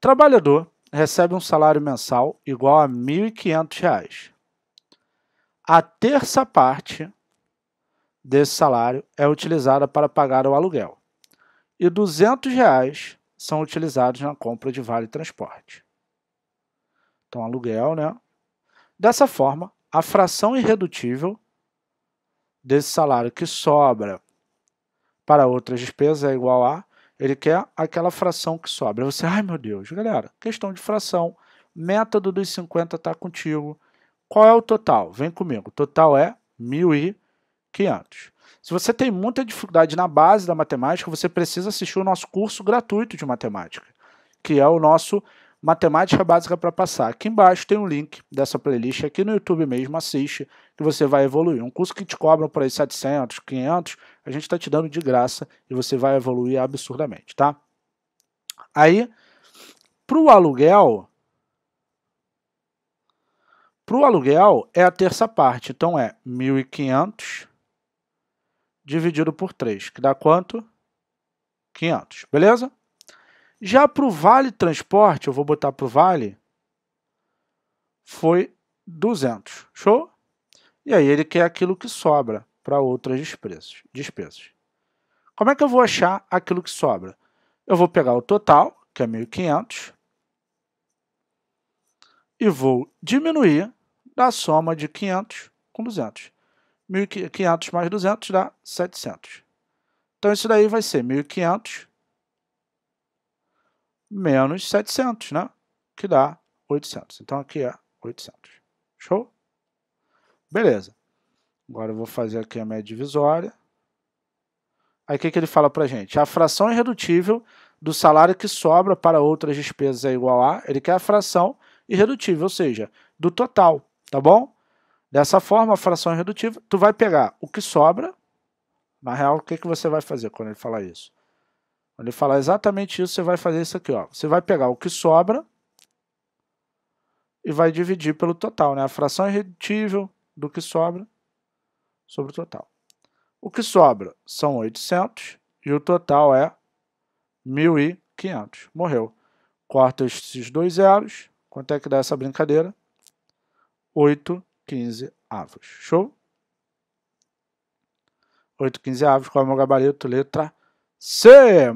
Trabalhador recebe um salário mensal igual a R$ 1.500. A terça parte desse salário é utilizada para pagar o aluguel e R$ 200 reais são utilizados na compra de vale transporte. Então, aluguel, né? Dessa forma, a fração irredutível desse salário que sobra para outras despesas é igual a ele quer aquela fração que sobra. você, ai meu Deus, galera, questão de fração, método dos 50 está contigo. Qual é o total? Vem comigo. O total é 1.500. Se você tem muita dificuldade na base da matemática, você precisa assistir o nosso curso gratuito de matemática, que é o nosso matemática básica para passar. Aqui embaixo tem um link dessa playlist, aqui no YouTube mesmo, assiste, que você vai evoluir. Um curso que te cobra por aí 700, 500, a gente está te dando de graça e você vai evoluir absurdamente, tá? Aí, para o aluguel, para o aluguel é a terça parte, então é 1.500 dividido por 3, que dá quanto? 500, beleza? Já para o Vale Transporte, eu vou botar para o Vale, foi 200. Show? E aí ele quer aquilo que sobra para outras despesas, despesas. Como é que eu vou achar aquilo que sobra? Eu vou pegar o total, que é 1.500, e vou diminuir da soma de 500 com 200. 1.500 mais 200 dá 700. Então, isso daí vai ser 1.500 menos 700, né? Que dá 800. Então aqui é 800. Show? Beleza. Agora eu vou fazer aqui a média divisória. Aí o que, que ele fala pra gente? A fração é irredutível do salário que sobra para outras despesas é igual a... Ele quer a fração irredutível, ou seja, do total, tá bom? Dessa forma, a fração é irredutível, tu vai pegar o que sobra, na real, o que, que você vai fazer quando ele falar isso? Quando ele falar exatamente isso, você vai fazer isso aqui, ó. Você vai pegar o que sobra e vai dividir pelo total, né? A fração irredutível do que sobra sobre o total. O que sobra são 800 e o total é 1.500. Morreu. Corta esses dois zeros. Quanto é que dá essa brincadeira? 8, 15 avos. Show? 8, 15 avos. Qual é o meu gabarito? Letra C.